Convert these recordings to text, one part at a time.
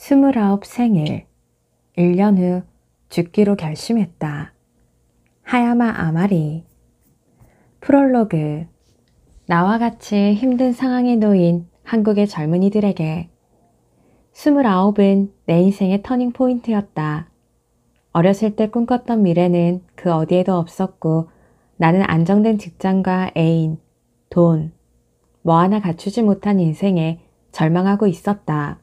스물아홉 생일, 1년 후 죽기로 결심했다. 하야마 아마리 프롤로그 나와 같이 힘든 상황에 놓인 한국의 젊은이들에게 29은 내 인생의 터닝 포인트였다. 어렸을 때 꿈꿨던 미래는 그 어디에도 없었고 나는 안정된 직장과 애인, 돈, 뭐 하나 갖추지 못한 인생에 절망하고 있었다.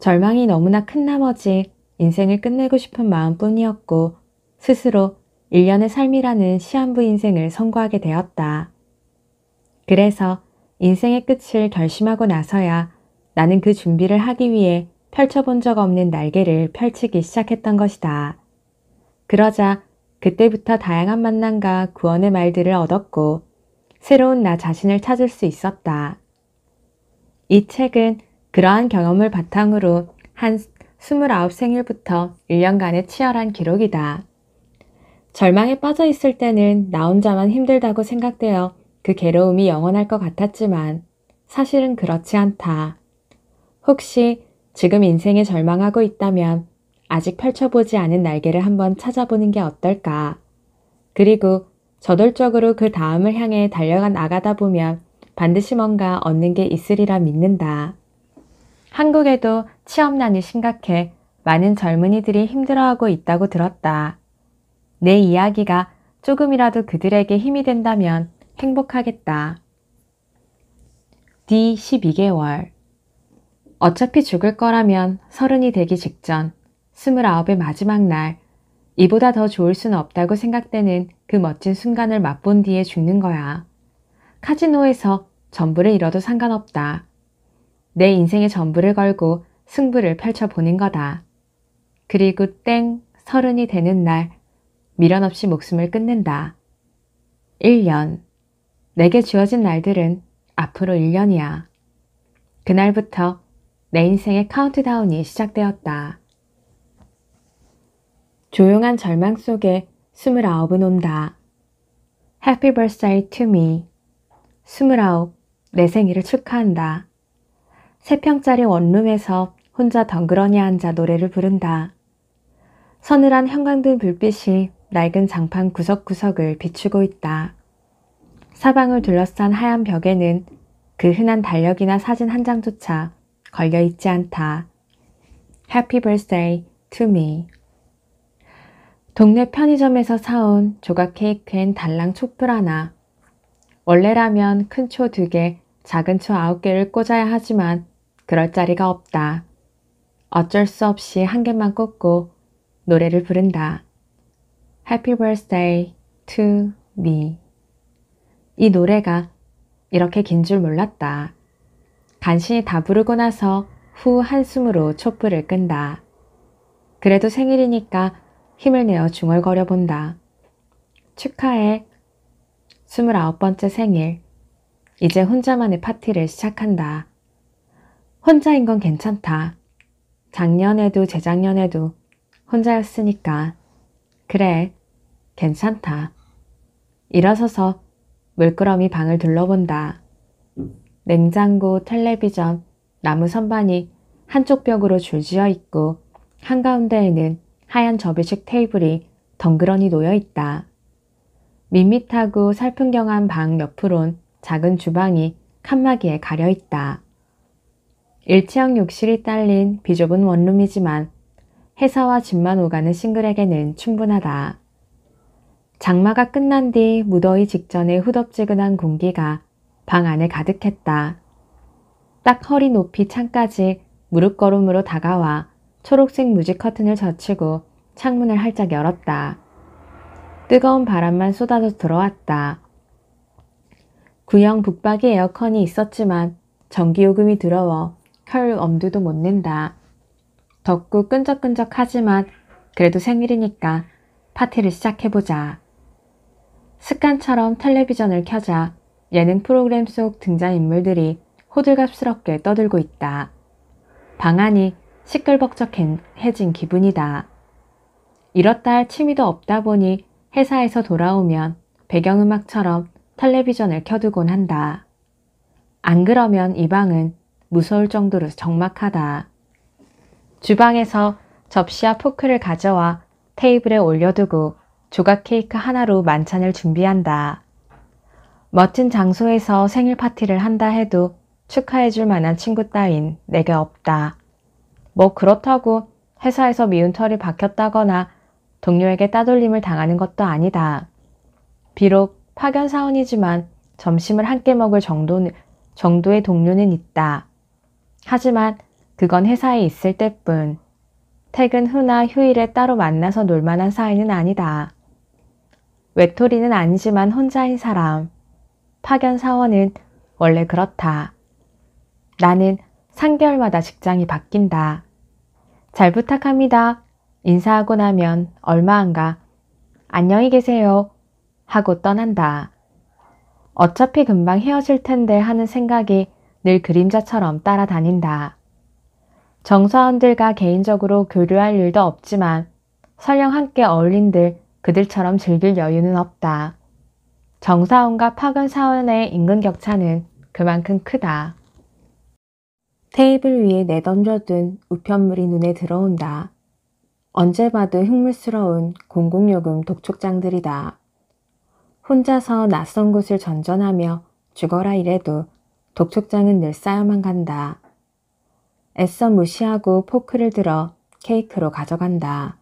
절망이 너무나 큰 나머지 인생을 끝내고 싶은 마음뿐이었고 스스로 1년의 삶이라는 시한부 인생을 선고하게 되었다. 그래서 인생의 끝을 결심하고 나서야 나는 그 준비를 하기 위해 펼쳐본 적 없는 날개를 펼치기 시작했던 것이다. 그러자 그때부터 다양한 만남과 구원의 말들을 얻었고 새로운 나 자신을 찾을 수 있었다. 이 책은 그러한 경험을 바탕으로 한 29생일부터 1년간의 치열한 기록이다. 절망에 빠져 있을 때는 나 혼자만 힘들다고 생각되어 그 괴로움이 영원할 것 같았지만 사실은 그렇지 않다. 혹시 지금 인생에 절망하고 있다면 아직 펼쳐보지 않은 날개를 한번 찾아보는 게 어떨까? 그리고 저돌적으로 그 다음을 향해 달려간 아가다 보면 반드시 뭔가 얻는 게 있으리라 믿는다. 한국에도 취업난이 심각해 많은 젊은이들이 힘들어하고 있다고 들었다. 내 이야기가 조금이라도 그들에게 힘이 된다면 행복하겠다. D 12개월 어차피 죽을 거라면 서른이 되기 직전, 스물아홉의 마지막 날, 이보다 더 좋을 순 없다고 생각되는 그 멋진 순간을 맛본 뒤에 죽는 거야. 카지노에서 전부를 잃어도 상관없다. 내 인생의 전부를 걸고 승부를 펼쳐보는 거다. 그리고 땡 서른이 되는 날 미련 없이 목숨을 끊는다. 1년 내게 주어진 날들은 앞으로 1년이야. 그날부터 내 인생의 카운트다운이 시작되었다. 조용한 절망 속에 29은 온다. Happy birthday to me. 29, 내 생일을 축하한다. 세평짜리 원룸에서 혼자 덩그러니 앉아 노래를 부른다. 서늘한 형광등 불빛이 낡은 장판 구석구석을 비추고 있다. 사방을 둘러싼 하얀 벽에는 그 흔한 달력이나 사진 한 장조차 걸려 있지 않다. Happy birthday to me. 동네 편의점에서 사온 조각 케이크엔 달랑 촛불 하나. 원래라면 큰 초 두 개, 작은 초 아홉 개를 꽂아야 하지만 그럴 자리가 없다. 어쩔 수 없이 한 개만 꽂고 노래를 부른다. Happy Birthday to me. 이 노래가 이렇게 긴 줄 몰랐다. 간신히 다 부르고 나서 후 한숨으로 촛불을 끈다. 그래도 생일이니까 힘을 내어 중얼거려 본다. 축하해. 29번째 생일. 이제 혼자만의 파티를 시작한다. 혼자인 건 괜찮다. 작년에도 재작년에도 혼자였으니까. 그래, 괜찮다. 일어서서 물끄러미 방을 둘러본다. 냉장고, 텔레비전, 나무 선반이 한쪽 벽으로 줄지어 있고 한가운데에는 하얀 접이식 테이블이 덩그러니 놓여 있다. 밋밋하고 살풍경한 방 옆으론 작은 주방이 칸막이에 가려 있다. 일치형 욕실이 딸린 비좁은 원룸이지만 회사와 집만 오가는 싱글에게는 충분하다. 장마가 끝난 뒤 무더위 직전에 후덥지근한 공기가 방 안에 가득했다. 딱 허리 높이 창까지 무릎걸음으로 다가와 초록색 무지 커튼을 젖히고 창문을 활짝 열었다. 뜨거운 바람만 쏟아져 들어왔다. 구형 북박이 에어컨이 있었지만 전기요금이 들어워 별 엄두도 못 낸다. 덥고 끈적끈적하지만 그래도 생일이니까 파티를 시작해보자. 습관처럼 텔레비전을 켜자 예능 프로그램 속 등장인물들이 호들갑스럽게 떠들고 있다. 방안이 시끌벅적해진 기분이다. 이렇다 할 취미도 없다 보니 회사에서 돌아오면 배경음악처럼 텔레비전을 켜두곤 한다. 안 그러면 이 방은 무서울 정도로 적막하다. 주방에서 접시와 포크를 가져와 테이블에 올려두고 조각 케이크 하나로 만찬을 준비한다. 멋진 장소에서 생일 파티를 한다 해도 축하해줄 만한 친구 따윈 내게 없다. 뭐 그렇다고 회사에서 미운 털이 박혔다거나 동료에게 따돌림을 당하는 것도 아니다. 비록 파견 사원이지만 점심을 함께 먹을 정도, 정도의 동료는 있다. 하지만 그건 회사에 있을 때뿐. 퇴근 후나 휴일에 따로 만나서 놀만한 사이는 아니다. 외톨이는 아니지만 혼자인 사람. 파견 사원은 원래 그렇다. 나는 3개월마다 직장이 바뀐다. 잘 부탁합니다. 인사하고 나면 얼마 안 가. 안녕히 계세요. 하고 떠난다. 어차피 금방 헤어질 텐데 하는 생각이 늘 그림자처럼 따라다닌다. 정서원들과 개인적으로 교류할 일도 없지만 설령 함께 어울린들 그들처럼 즐길 여유는 없다. 정사원과 파견사원의 임금 격차는 그만큼 크다. 테이블 위에 내던져둔 우편물이 눈에 들어온다. 언제 봐도 흉물스러운 공공요금 독촉장들이다. 혼자서 낯선 곳을 전전하며 죽어라 이래도 독촉장은 늘 쌓여만 간다. 애써 무시하고 포크를 들어 케이크로 가져간다.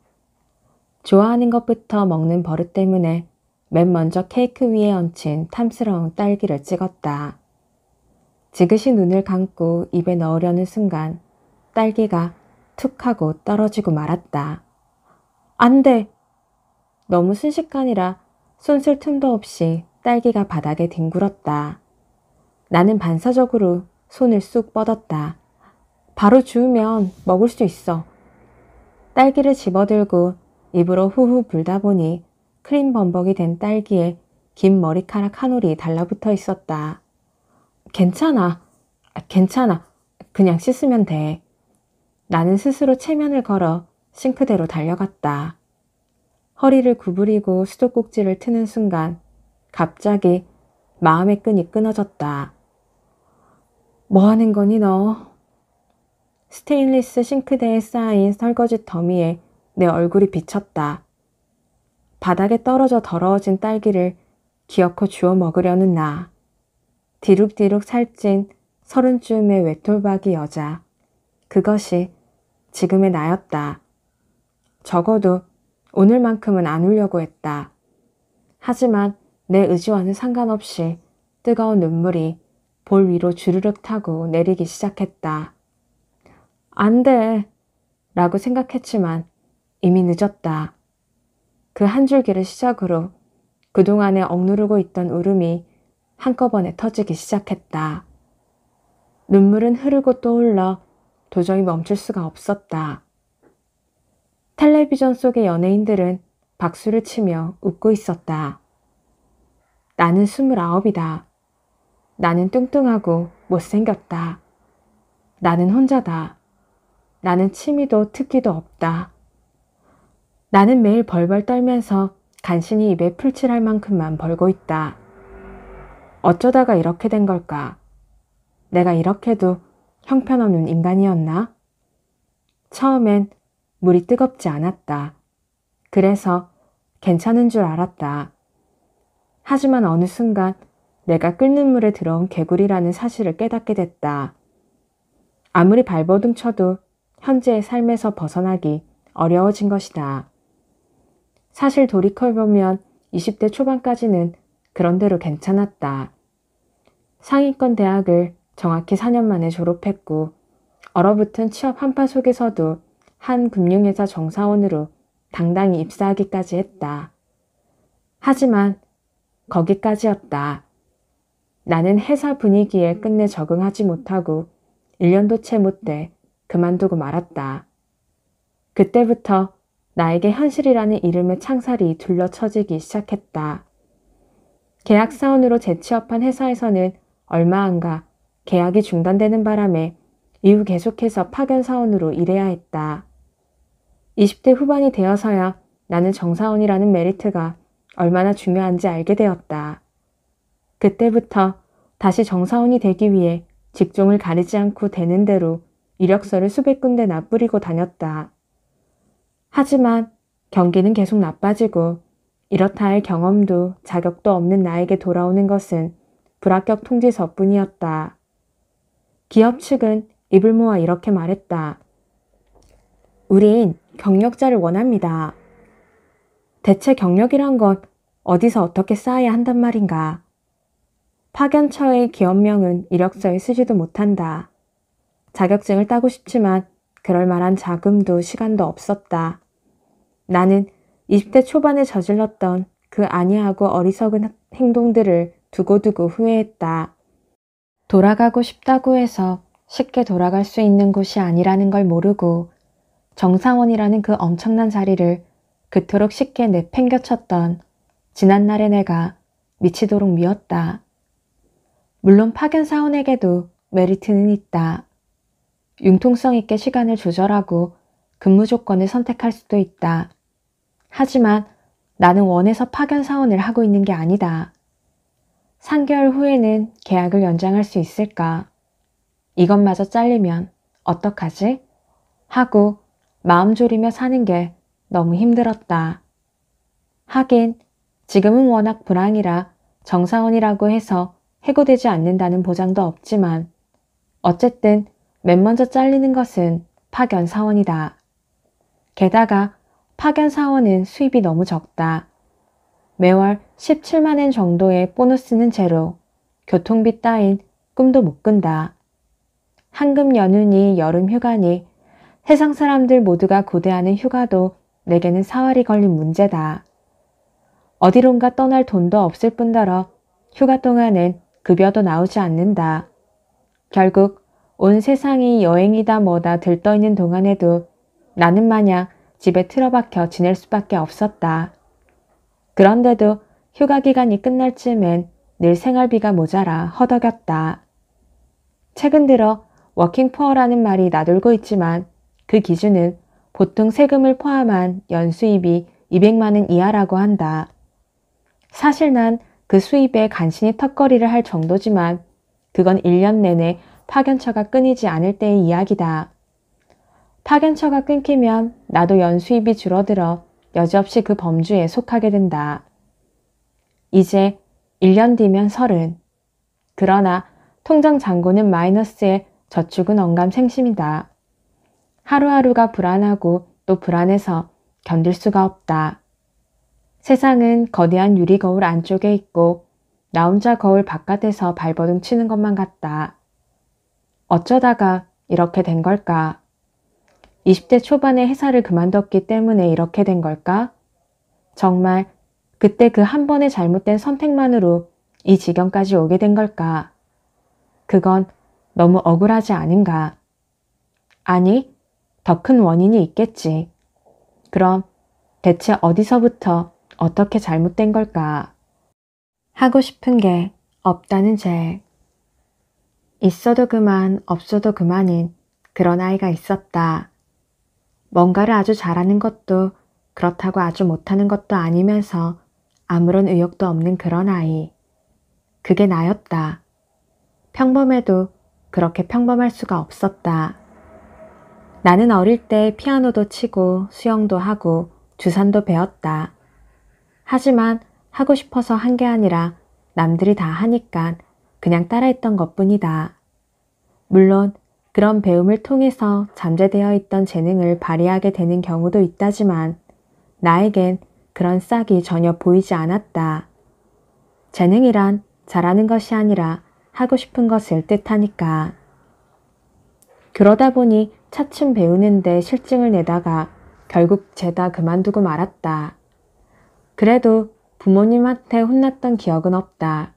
좋아하는 것부터 먹는 버릇 때문에 맨 먼저 케이크 위에 얹힌 탐스러운 딸기를 찍었다. 지그시 눈을 감고 입에 넣으려는 순간 딸기가 툭 하고 떨어지고 말았다. 안 돼! 너무 순식간이라 손쓸 틈도 없이 딸기가 바닥에 뒹굴었다. 나는 반사적으로 손을 쑥 뻗었다. 바로 주우면 먹을 수 있어. 딸기를 집어들고 입으로 후후 불다 보니 크림 범벅이 된 딸기에 긴 머리카락 한 올이 달라붙어 있었다. 괜찮아. 아, 괜찮아. 그냥 씻으면 돼. 나는 스스로 체면을 걸어 싱크대로 달려갔다. 허리를 구부리고 수도꼭지를 트는 순간 갑자기 마음의 끈이 끊어졌다. 뭐 하는 거니 너? 스테인리스 싱크대에 쌓인 설거지 더미에 내 얼굴이 비쳤다. 바닥에 떨어져 더러워진 딸기를 기어코 주워 먹으려는 나. 디룩디룩 살찐 서른쯤의 외톨박이 여자. 그것이 지금의 나였다. 적어도 오늘만큼은 안 울려고 했다. 하지만 내 의지와는 상관없이 뜨거운 눈물이 볼 위로 주르륵 타고 내리기 시작했다. 안 돼! 라고 생각했지만 이미 늦었다. 그 한 줄기를 시작으로 그동안에 억누르고 있던 울음이 한꺼번에 터지기 시작했다. 눈물은 흐르고 떠올라 도저히 멈출 수가 없었다. 텔레비전 속의 연예인들은 박수를 치며 웃고 있었다. 나는 스물아홉이다. 나는 뚱뚱하고 못생겼다. 나는 혼자다. 나는 취미도 특기도 없다. 나는 매일 벌벌 떨면서 간신히 입에 풀칠할 만큼만 벌고 있다. 어쩌다가 이렇게 된 걸까? 내가 이렇게도 형편없는 인간이었나? 처음엔 물이 뜨겁지 않았다. 그래서 괜찮은 줄 알았다. 하지만 어느 순간 내가 끓는 물에 들어온 개구리라는 사실을 깨닫게 됐다. 아무리 발버둥 쳐도 현재의 삶에서 벗어나기 어려워진 것이다. 사실 돌이켜보면 20대 초반까지는 그런대로 괜찮았다. 상위권 대학을 정확히 4년 만에 졸업했고 얼어붙은 취업 한파 속에서도 한 금융회사 정사원으로 당당히 입사하기까지 했다. 하지만 거기까지였다. 나는 회사 분위기에 끝내 적응하지 못하고 1년도 채 못 돼 그만두고 말았다. 그때부터 나에게 현실이라는 이름의 창살이 둘러쳐지기 시작했다. 계약사원으로 재취업한 회사에서는 얼마 안가 계약이 중단되는 바람에 이후 계속해서 파견사원으로 일해야 했다. 20대 후반이 되어서야 나는 정사원이라는 메리트가 얼마나 중요한지 알게 되었다. 그때부터 다시 정사원이 되기 위해 직종을 가리지 않고 되는 대로 이력서를 수백 군데 나뿌리고 다녔다. 하지만 경기는 계속 나빠지고 이렇다 할 경험도 자격도 없는 나에게 돌아오는 것은 불합격 통지서뿐이었다. 기업 측은 입을 모아 이렇게 말했다. 우린 경력자를 원합니다. 대체 경력이란 건 어디서 어떻게 쌓아야 한단 말인가? 파견처의 기업명은 이력서에 쓰지도 못한다. 자격증을 따고 싶지만 그럴 만한 자금도 시간도 없었다. 나는 20대 초반에 저질렀던 그 아니하고 어리석은 행동들을 두고두고 후회했다. 돌아가고 싶다고 해서 쉽게 돌아갈 수 있는 곳이 아니라는 걸 모르고 정상원이라는그 엄청난 자리를 그토록 쉽게 내팽겨쳤던 지난날의 내가 미치도록 미웠다. 물론 파견 사원에게도 메리트는 있다. 융통성 있게 시간을 조절하고 근무 조건을 선택할 수도 있다. 하지만 나는 원에서 파견 사원을 하고 있는 게 아니다. 3개월 후에는 계약을 연장할 수 있을까? 이것마저 잘리면 어떡하지? 하고 마음 졸이며 사는 게 너무 힘들었다. 하긴 지금은 워낙 불황이라 정사원이라고 해서 해고되지 않는다는 보장도 없지만 어쨌든 맨 먼저 잘리는 것은 파견 사원이다. 게다가 파견 사원은 수입이 너무 적다. 매월 17만엔 정도의 보너스는 제로, 교통비 따윈 꿈도 못 끈다. 한금 연휴니 여름 휴가니 세상 사람들 모두가 고대하는 휴가도 내게는 사활이 걸린 문제다. 어디론가 떠날 돈도 없을 뿐더러 휴가 동안엔 급여도 나오지 않는다. 결국 온 세상이 여행이다 뭐다 들떠있는 동안에도 나는 마냥 집에 틀어박혀 지낼 수밖에 없었다. 그런데도 휴가 기간이 끝날 쯤엔 늘 생활비가 모자라 허덕였다. 최근 들어 워킹푸어라는 말이 나돌고 있지만 그 기준은 보통 세금을 포함한 연수입이 200만원 이하라고 한다. 사실 난그 수입에 간신히 턱걸이를 할 정도지만 그건 1년 내내 파견처가 끊이지 않을 때의 이야기다. 파견처가 끊기면 나도 연수입이 줄어들어 여지없이 그 범주에 속하게 된다. 이제 1년 뒤면 서른. 그러나 통장 잔고는 마이너스에 저축은 언감생심이다. 하루하루가 불안하고 또 불안해서 견딜 수가 없다. 세상은 거대한 유리 거울 안쪽에 있고 나 혼자 거울 바깥에서 발버둥 치는 것만 같다. 어쩌다가 이렇게 된 걸까? 20대 초반에 회사를 그만뒀기 때문에 이렇게 된 걸까? 정말 그때 그 한 번의 잘못된 선택만으로 이 지경까지 오게 된 걸까? 그건 너무 억울하지 않은가? 아니, 더 큰 원인이 있겠지. 그럼 대체 어디서부터 어떻게 잘못된 걸까? 하고 싶은 게 없다는 죄. 있어도 그만, 없어도 그만인 그런 아이가 있었다. 뭔가를 아주 잘하는 것도 그렇다고 아주 못하는 것도 아니면서 아무런 의욕도 없는 그런 아이. 그게 나였다. 평범해도 그렇게 평범할 수가 없었다. 나는 어릴 때 피아노도 치고 수영도 하고 주산도 배웠다. 하지만 하고 싶어서 한 게 아니라 남들이 다 하니까 그냥 따라했던 것 뿐이다. 물론 그런 배움을 통해서 잠재되어 있던 재능을 발휘하게 되는 경우도 있다지만 나에겐 그런 싹이 전혀 보이지 않았다. 재능이란 잘하는 것이 아니라 하고 싶은 것을 뜻하니까. 그러다 보니 차츰 배우는데 실증을 내다가 결국 죄다 그만두고 말았다. 그래도 부모님한테 혼났던 기억은 없다.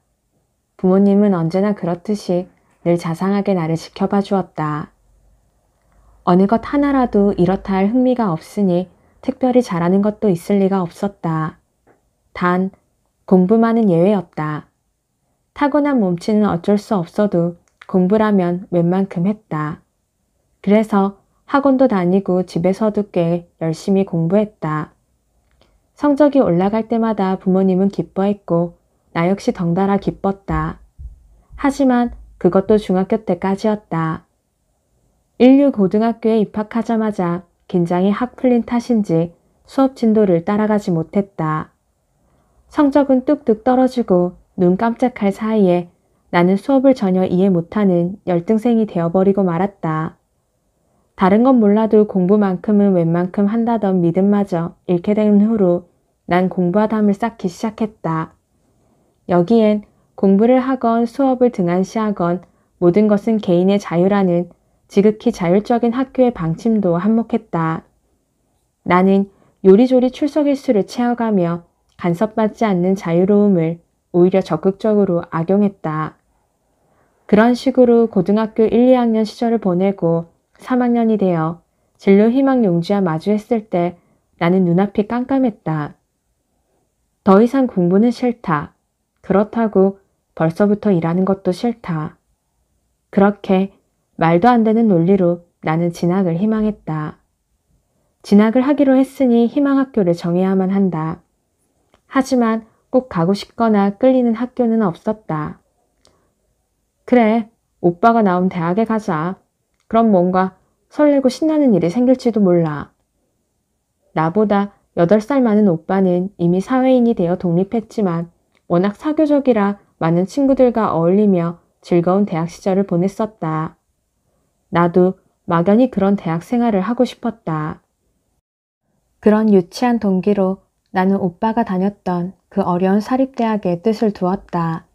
부모님은 언제나 그렇듯이 늘 자상하게 나를 지켜봐 주었다. 어느 것 하나라도 이렇다 할 흥미가 없으니 특별히 잘하는 것도 있을 리가 없었다. 단, 공부만은 예외였다. 타고난 몸치는 어쩔 수 없어도 공부라면 웬만큼 했다. 그래서 학원도 다니고 집에서도 꽤 열심히 공부했다. 성적이 올라갈 때마다 부모님은 기뻐했고 나 역시 덩달아 기뻤다. 하지만 그것도 중학교 때까지였다. 인류 고등학교에 입학하자마자 긴장이 확 풀린 탓인지 수업 진도를 따라가지 못했다. 성적은 뚝뚝 떨어지고 눈 깜짝할 사이에 나는 수업을 전혀 이해 못하는 열등생이 되어버리고 말았다. 다른 건 몰라도 공부만큼은 웬만큼 한다던 믿음마저 잃게 된 후로 난 공부하담을 쌓기 시작했다. 여기엔 공부를 하건 수업을 등한시하건 모든 것은 개인의 자유라는 지극히 자율적인 학교의 방침도 한몫했다. 나는 요리조리 출석 일수를 채워가며 간섭받지 않는 자유로움을 오히려 적극적으로 악용했다. 그런 식으로 고등학교 1, 2학년 시절을 보내고 3학년이 되어 진로 희망 용지와 마주했을 때 나는 눈앞이 깜깜했다. 더 이상 공부는 싫다. 그렇다고 벌써부터 일하는 것도 싫다. 그렇게 말도 안 되는 논리로 나는 진학을 희망했다. 진학을 하기로 했으니 희망학교를 정해야만 한다. 하지만 꼭 가고 싶거나 끌리는 학교는 없었다. 그래, 오빠가 나온 대학에 가자. 그럼 뭔가 설레고 신나는 일이 생길지도 몰라. 나보다 8살 많은 오빠는 이미 사회인이 되어 독립했지만 워낙 사교적이라 많은 친구들과 어울리며 즐거운 대학 시절을 보냈었다. 나도 막연히 그런 대학 생활을 하고 싶었다. 그런 유치한 동기로 나는 오빠가 다녔던 그 어려운 사립대학에 뜻을 두었다.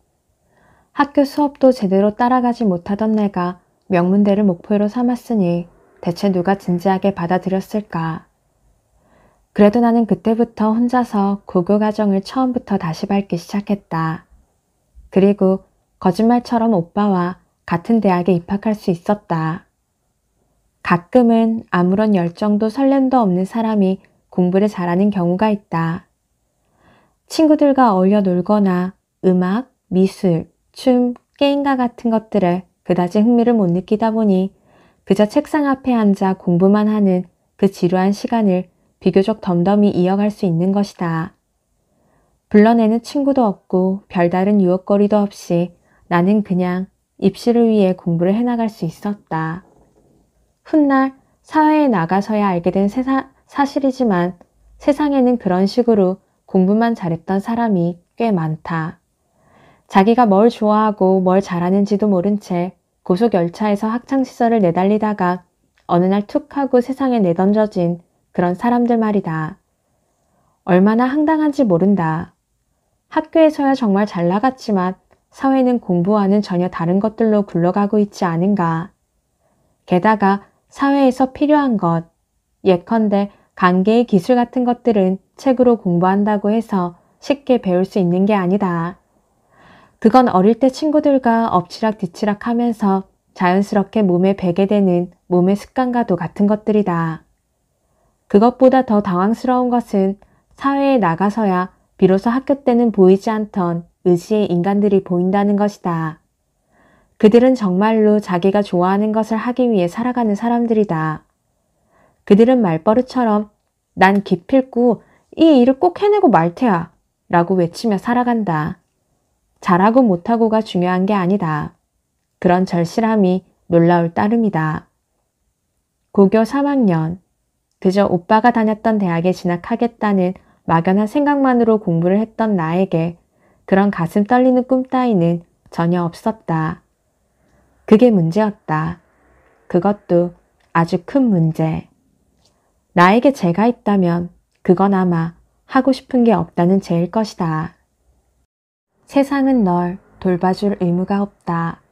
학교 수업도 제대로 따라가지 못하던 내가 명문대를 목표로 삼았으니 대체 누가 진지하게 받아들였을까? 그래도 나는 그때부터 혼자서 고교 과정을 처음부터 다시 밟기 시작했다. 그리고 거짓말처럼 오빠와 같은 대학에 입학할 수 있었다. 가끔은 아무런 열정도 설렘도 없는 사람이 공부를 잘하는 경우가 있다. 친구들과 어울려 놀거나 음악, 미술, 춤, 게임과 같은 것들에 그다지 흥미를 못 느끼다 보니 그저 책상 앞에 앉아 공부만 하는 그 지루한 시간을 비교적 덤덤히 이어갈 수 있는 것이다. 불러내는 친구도 없고 별다른 유혹거리도 없이 나는 그냥 입시를 위해 공부를 해나갈 수 있었다. 훗날 사회에 나가서야 알게 된 세사, 사실이지만 세상에는 그런 식으로 공부만 잘했던 사람이 꽤 많다. 자기가 뭘 좋아하고 뭘 잘하는지도 모른 채 고속열차에서 학창시절을 내달리다가 어느 날 툭 하고 세상에 내던져진 그런 사람들 말이다. 얼마나 황당한지 모른다. 학교에서야 정말 잘 나갔지만 사회는 공부와는 전혀 다른 것들로 굴러가고 있지 않은가. 게다가 사회에서 필요한 것, 예컨대 관계의 기술 같은 것들은 책으로 공부한다고 해서 쉽게 배울 수 있는 게 아니다. 그건 어릴 때 친구들과 엎치락 뒤치락 하면서 자연스럽게 몸에 배게 되는 몸의 습관과도 같은 것들이다. 그것보다 더 당황스러운 것은 사회에 나가서야 비로소 학교 때는 보이지 않던 의지의 인간들이 보인다는 것이다. 그들은 정말로 자기가 좋아하는 것을 하기 위해 살아가는 사람들이다. 그들은 말버릇처럼 난 기필코 이 일을 꼭 해내고 말 테야 라고 외치며 살아간다. 잘하고 못하고가 중요한 게 아니다. 그런 절실함이 놀라울 따름이다. 고교 3학년 그저 오빠가 다녔던 대학에 진학하겠다는 막연한 생각만으로 공부를 했던 나에게 그런 가슴 떨리는 꿈 따위는 전혀 없었다. 그게 문제였다. 그것도 아주 큰 문제. 나에게 죄가 있다면 그건 아마 하고 싶은 게 없다는 죄일 것이다. 세상은 널 돌봐줄 의무가 없다.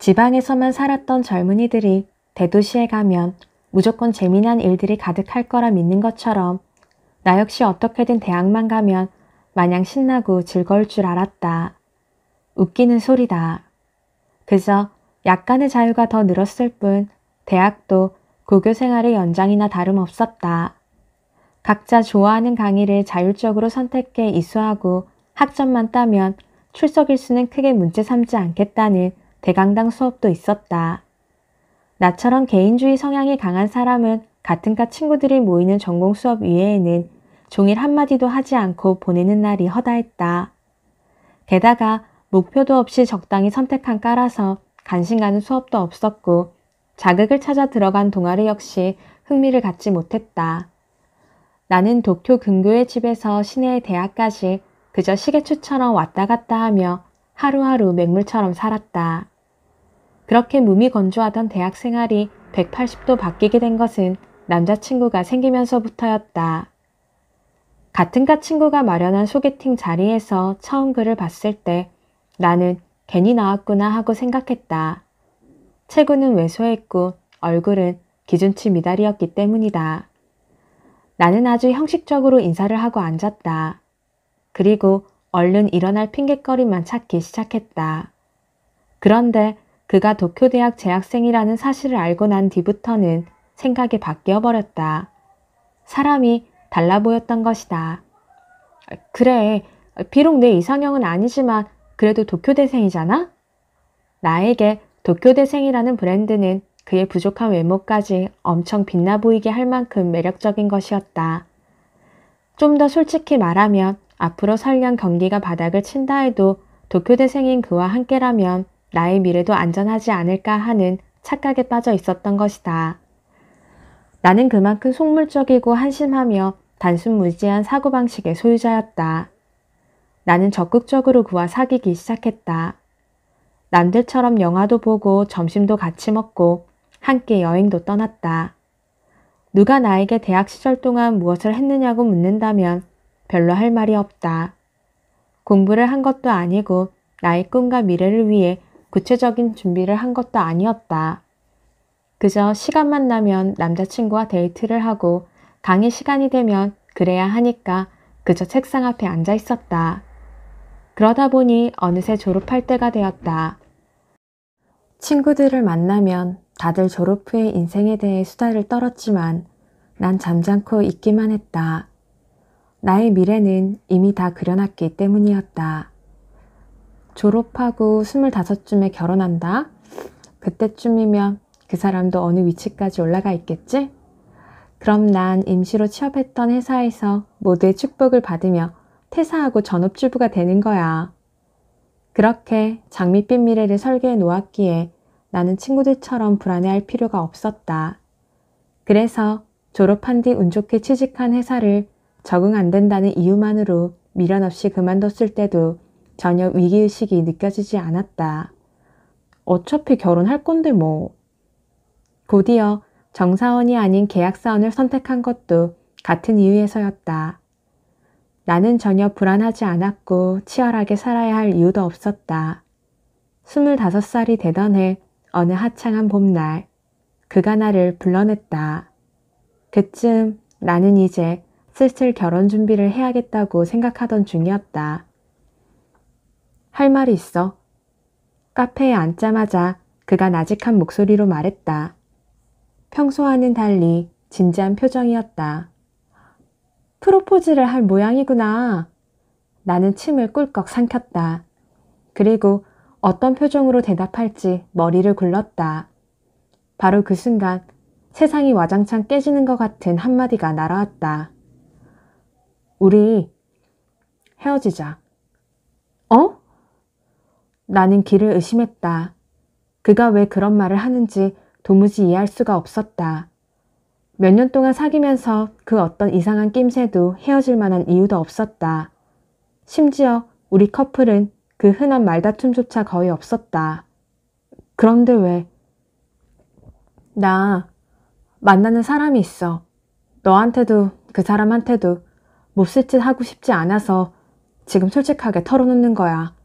지방에서만 살았던 젊은이들이 대도시에 가면 무조건 재미난 일들이 가득할 거라 믿는 것처럼 나 역시 어떻게든 대학만 가면 마냥 신나고 즐거울 줄 알았다. 웃기는 소리다. 그저 약간의 자유가 더 늘었을 뿐 대학도 고교 생활의 연장이나 다름없었다. 각자 좋아하는 강의를 자율적으로 선택해 이수하고 학점만 따면 출석 일수는 크게 문제 삼지 않겠다는 대강당 수업도 있었다. 나처럼 개인주의 성향이 강한 사람은 같은 과 친구들이 모이는 전공 수업 이외에는 종일 한마디도 하지 않고 보내는 날이 허다했다. 게다가 목표도 없이 적당히 선택한 까라서 간신 가는 수업도 없었고 자극을 찾아 들어간 동아리 역시 흥미를 갖지 못했다. 나는 도쿄 근교의 집에서 시내의 대학까지 그저 시계추처럼 왔다 갔다 하며 하루하루 맹물처럼 살았다. 그렇게 무미 건조하던 대학 생활이 180도 바뀌게 된 것은 남자친구가 생기면서부터였다. 같은 과 친구가 마련한 소개팅 자리에서 처음 그를 봤을 때 나는 괜히 나왔구나 하고 생각했다. 체구는 왜소했고 얼굴은 기준치 미달이었기 때문이다. 나는 아주 형식적으로 인사를 하고 앉았다. 그리고 얼른 일어날 핑곗거리만 찾기 시작했다. 그런데 그가 도쿄대학 재학생이라는 사실을 알고 난 뒤부터는 생각이 바뀌어 버렸다. 사람이 달라 보였던 것이다. 그래, 비록 내 이상형은 아니지만 그래도 도쿄대생이잖아? 나에게 도쿄대생이라는 브랜드는 그의 부족한 외모까지 엄청 빛나 보이게 할 만큼 매력적인 것이었다. 좀 더 솔직히 말하면 앞으로 설령 경기가 바닥을 친다 해도 도쿄대생인 그와 함께라면 나의 미래도 안전하지 않을까 하는 착각에 빠져 있었던 것이다. 나는 그만큼 속물적이고 한심하며 단순무지한 사고방식의 소유자였다. 나는 적극적으로 그와 사귀기 시작했다. 남들처럼 영화도 보고 점심도 같이 먹고 함께 여행도 떠났다. 누가 나에게 대학 시절 동안 무엇을 했느냐고 묻는다면 별로 할 말이 없다. 공부를 한 것도 아니고 나의 꿈과 미래를 위해 구체적인 준비를 한 것도 아니었다. 그저 시간만 나면 남자친구와 데이트를 하고 강의 시간이 되면 그래야 하니까 그저 책상 앞에 앉아 있었다. 그러다 보니 어느새 졸업할 때가 되었다. 친구들을 만나면 다들 졸업 후의 인생에 대해 수다를 떨었지만 난 잠잠코 있기만 했다. 나의 미래는 이미 다 그려놨기 때문이었다. 졸업하고 25쯤에 결혼한다. 그때쯤이면 그 사람도 어느 위치까지 올라가 있겠지? 그럼 난 임시로 취업했던 회사에서 모두의 축복을 받으며 퇴사하고 전업주부가 되는 거야. 그렇게 장밋빛 미래를 설계해 놓았기에 나는 친구들처럼 불안해할 필요가 없었다. 그래서 졸업한 뒤 운 좋게 취직한 회사를 적응 안 된다는 이유만으로 미련 없이 그만뒀을 때도 전혀 위기의식이 느껴지지 않았다. 어차피 결혼할 건데 뭐. 곧이어 정사원이 아닌 계약사원을 선택한 것도 같은 이유에서였다. 나는 전혀 불안하지 않았고 치열하게 살아야 할 이유도 없었다. 25살이 되던 해 어느 하창한 봄날 그가 나를 불러냈다. 그쯤 나는 이제 슬슬 결혼 준비를 해야겠다고 생각하던 중이었다. 할 말이 있어. 카페에 앉자마자 그가 나직한 목소리로 말했다. 평소와는 달리 진지한 표정이었다. 프로포즈를 할 모양이구나. 나는 침을 꿀꺽 삼켰다. 그리고 어떤 표정으로 대답할지 머리를 굴렀다. 바로 그 순간 세상이 와장창 깨지는 것 같은 한마디가 날아왔다. 우리 헤어지자. 어? 나는 길을 의심했다. 그가 왜 그런 말을 하는지 도무지 이해할 수가 없었다. 몇 년 동안 사귀면서 그 어떤 이상한 낌새도 헤어질 만한 이유도 없었다. 심지어 우리 커플은 그 흔한 말다툼조차 거의 없었다. 그런데 왜? 나 만나는 사람이 있어. 너한테도 그 사람한테도 못쓸짓 하고 싶지 않아서 지금 솔직하게 털어놓는 거야.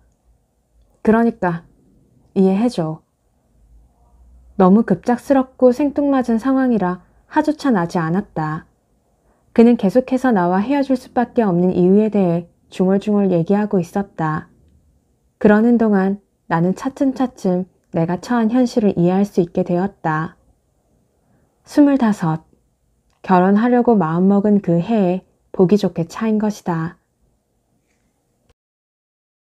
그러니까 이해해줘. 너무 급작스럽고 생뚱맞은 상황이라 하조차 나지 않았다. 그는 계속해서 나와 헤어질 수밖에 없는 이유에 대해 중얼중얼 얘기하고 있었다. 그러는 동안 나는 차츰차츰 내가 처한 현실을 이해할 수 있게 되었다. 스물다섯. 결혼하려고 마음먹은 그 해에 보기 좋게 차인 것이다.